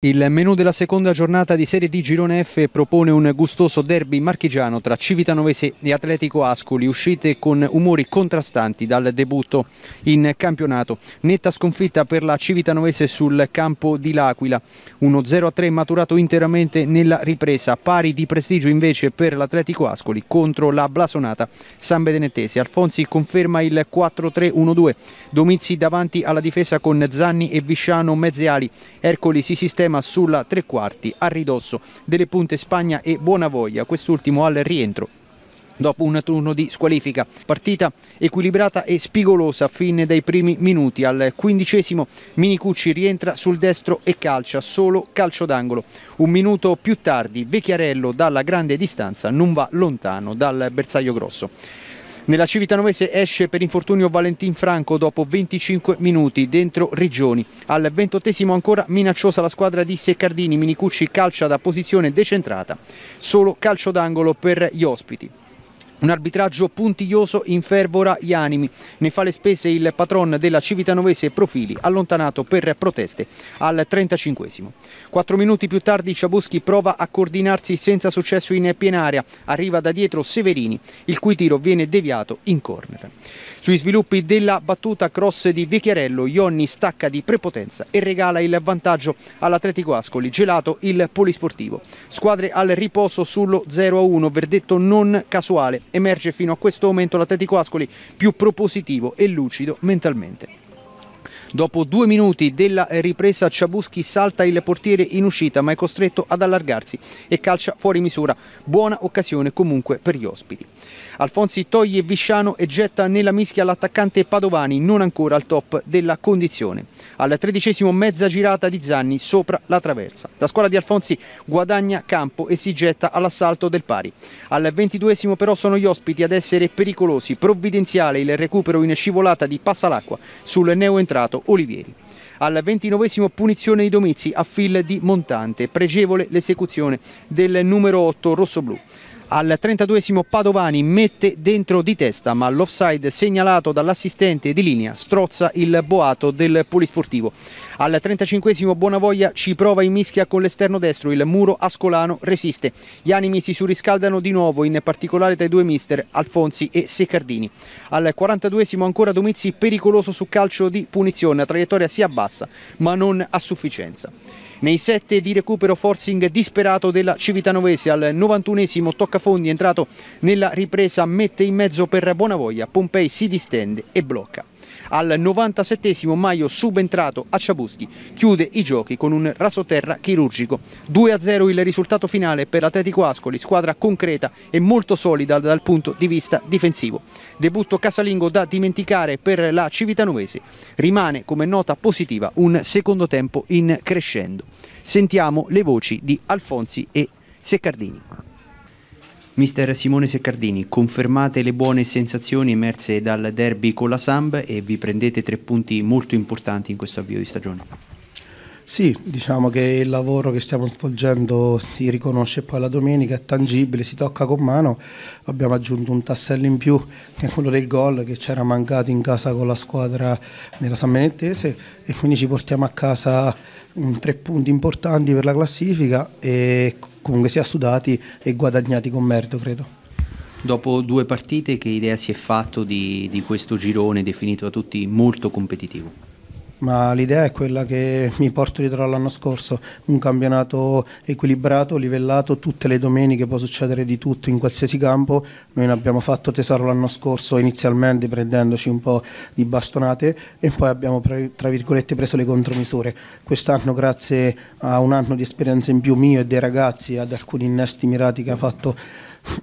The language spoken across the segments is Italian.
Il menù della seconda giornata di Serie D Girone F propone un gustoso derby marchigiano tra Civitanovese e Atletico Ascoli, uscite con umori contrastanti dal debutto in campionato. Netta sconfitta per la Civitanovese sul campo di L'Aquila, 1-0-3 maturato interamente nella ripresa, pari di prestigio invece per l'Atletico Ascoli contro la blasonata San Benedettese. Alfonsi conferma il 4-3-1-2, Domizzi davanti alla difesa con Zanni e Visciano Mezziali, Ercoli si sistema sistema sulla tre quarti a ridosso delle punte Spagna e Buonavoglia, quest'ultimo al rientro dopo un turno di squalifica. Partita equilibrata e spigolosa fin dai primi minuti. Al quindicesimo Minicucci rientra sul destro e calcia, solo calcio d'angolo. Un minuto più tardi Vecchiarello dalla grande distanza non va lontano dal bersaglio grosso. Nella Civitanovese esce per infortunio Valentin Franco dopo 25 minuti dentro Rigioni. Al ventottesimo ancora minacciosa la squadra di Seccardini, Minicucci calcia da posizione decentrata. Solo calcio d'angolo per gli ospiti. Un arbitraggio puntiglioso infervora gli animi. Ne fa le spese il patron della Civitanovese Profili, allontanato per proteste al 35 Quattro minuti più tardi Ciabuschi prova a coordinarsi senza successo in piena area. Arriva da dietro Severini, il cui tiro viene deviato in corner. Sui sviluppi della battuta cross di Vecchiarello, Ionni stacca di prepotenza e regala il vantaggio all'Atletico Ascoli, gelato il polisportivo. Squadre al riposo sullo 0-1, verdetto non casuale Emerge fino a questo momento l'Atletico Ascoli più propositivo e lucido mentalmente. Dopo due minuti della eh, ripresa Ciabuschi salta il portiere in uscita ma è costretto ad allargarsi e calcia fuori misura. Buona occasione comunque per gli ospiti. Alfonsi toglie Visciano e getta nella mischia l'attaccante Padovani non ancora al top della condizione. Al tredicesimo mezza girata di Zanni sopra la traversa. La squadra di Alfonsi guadagna campo e si getta all'assalto del pari. Al ventiduesimo però sono gli ospiti ad essere pericolosi. Provvidenziale il recupero in scivolata di Passalacqua sul neoentrato Roberto Olivieri. Al ventinovesimo punizione di Domizzi a fil di Montante, pregevole l'esecuzione del numero 8 rossoblù. Al 32 Padovani mette dentro di testa ma l'offside segnalato dall'assistente di linea strozza il boato del polisportivo. Al 35 Buonavoglia ci prova in mischia con l'esterno destro, il muro ascolano resiste. Gli animi si surriscaldano di nuovo in particolare dai due mister Alfonsi e Seccardini. Al 42 ancora Domizzi pericoloso su calcio di punizione, la traiettoria si abbassa ma non a sufficienza. Nei sette di recupero forcing disperato della Civitanovese al 91esimo Toccafondi entrato nella ripresa mette in mezzo per Buonavoglia, Pompei si distende e blocca. Al 97 Maio subentrato a Ciabuschi chiude i giochi con un rasoterra chirurgico. 2-0 il risultato finale per Atletico Ascoli, squadra concreta e molto solida dal punto di vista difensivo. Debutto casalingo da dimenticare per la Civitanovese. Rimane come nota positiva un secondo tempo in crescendo. Sentiamo le voci di Alfonsi e Seccardini. Mister Simone Seccardini, confermate le buone sensazioni emerse dal derby con la Samb e vi prendete tre punti molto importanti in questo avvio di stagione. Sì, diciamo che il lavoro che stiamo svolgendo si riconosce poi la domenica, è tangibile, si tocca con mano. Abbiamo aggiunto un tassello in più, che è quello del gol che c'era mancato in casa con la squadra della San Benettese e quindi ci portiamo a casa tre punti importanti per la classifica e comunque sia sudati e guadagnati con merito, credo. Dopo due partite che idea si è fatto di, di questo girone definito da tutti molto competitivo? ma l'idea è quella che mi porto dietro all'anno scorso, un campionato equilibrato, livellato, tutte le domeniche può succedere di tutto in qualsiasi campo, noi ne abbiamo fatto tesoro l'anno scorso inizialmente prendendoci un po' di bastonate e poi abbiamo tra virgolette preso le contromisure, quest'anno grazie a un anno di esperienza in più mio e dei ragazzi ad alcuni innesti mirati che ha fatto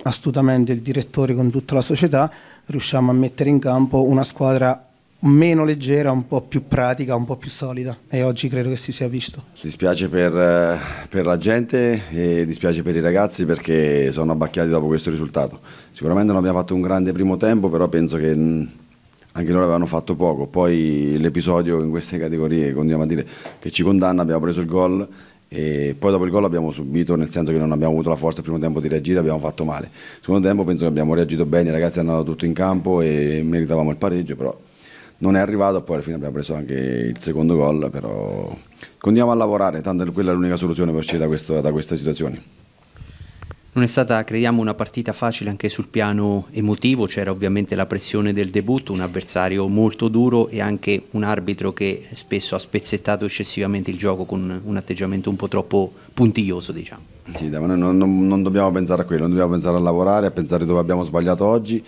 astutamente il direttore con tutta la società, riusciamo a mettere in campo una squadra meno leggera, un po' più pratica, un po' più solida e oggi credo che si sia visto. Dispiace per, eh, per la gente e dispiace per i ragazzi perché sono abbacchiati dopo questo risultato. Sicuramente non abbiamo fatto un grande primo tempo, però penso che mm, anche loro avevano fatto poco. Poi l'episodio in queste categorie, continuiamo a dire, che ci condanna, abbiamo preso il gol e poi dopo il gol abbiamo subito, nel senso che non abbiamo avuto la forza il primo tempo di reagire, abbiamo fatto male. Al secondo tempo penso che abbiamo reagito bene, i ragazzi hanno dato tutto in campo e meritavamo il pareggio, però non è arrivato, poi alla fine abbiamo preso anche il secondo gol, però continuiamo a lavorare, tanto quella è l'unica soluzione per uscire da, questo, da questa situazione. Non è stata, crediamo, una partita facile anche sul piano emotivo, c'era ovviamente la pressione del debutto, un avversario molto duro e anche un arbitro che spesso ha spezzettato eccessivamente il gioco con un atteggiamento un po' troppo puntiglioso, diciamo. Sì, non, non, non dobbiamo pensare a quello, non dobbiamo pensare a lavorare, a pensare dove abbiamo sbagliato oggi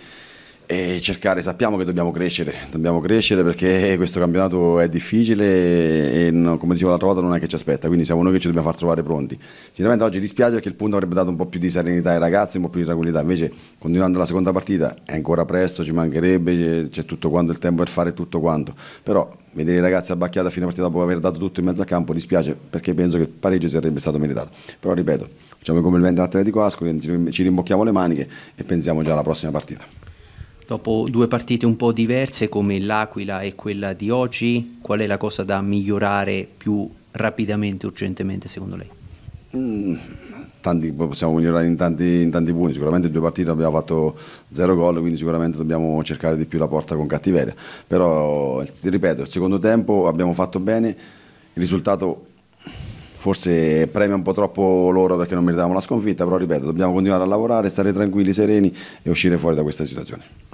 e cercare, sappiamo che dobbiamo crescere, dobbiamo crescere perché questo campionato è difficile e no, come dicevo la trovata non è che ci aspetta, quindi siamo noi che ci dobbiamo far trovare pronti. Sicuramente oggi dispiace perché il punto avrebbe dato un po' più di serenità ai ragazzi, un po' più di tranquillità, invece continuando la seconda partita è ancora presto, ci mancherebbe, c'è tutto quanto il tempo per fare tutto quanto, però vedere i ragazzi abbacchiati a fine partita dopo aver dato tutto in mezzo a campo dispiace perché penso che il pareggio sarebbe stato meritato, però ripeto, facciamo come il vento all'Atletico Asco, ci rimbocchiamo le maniche e pensiamo già alla prossima partita. Dopo due partite un po' diverse come l'Aquila e quella di oggi, qual è la cosa da migliorare più rapidamente, urgentemente secondo lei? Mm, tanti, possiamo migliorare in tanti, in tanti, punti, sicuramente due partite abbiamo fatto zero gol, quindi sicuramente dobbiamo cercare di più la porta con cattiveria, però ripeto, il secondo tempo abbiamo fatto bene, il risultato forse premia un po' troppo loro perché non meritavamo la sconfitta, però ripeto, dobbiamo continuare a lavorare, stare tranquilli, sereni e uscire fuori da questa situazione.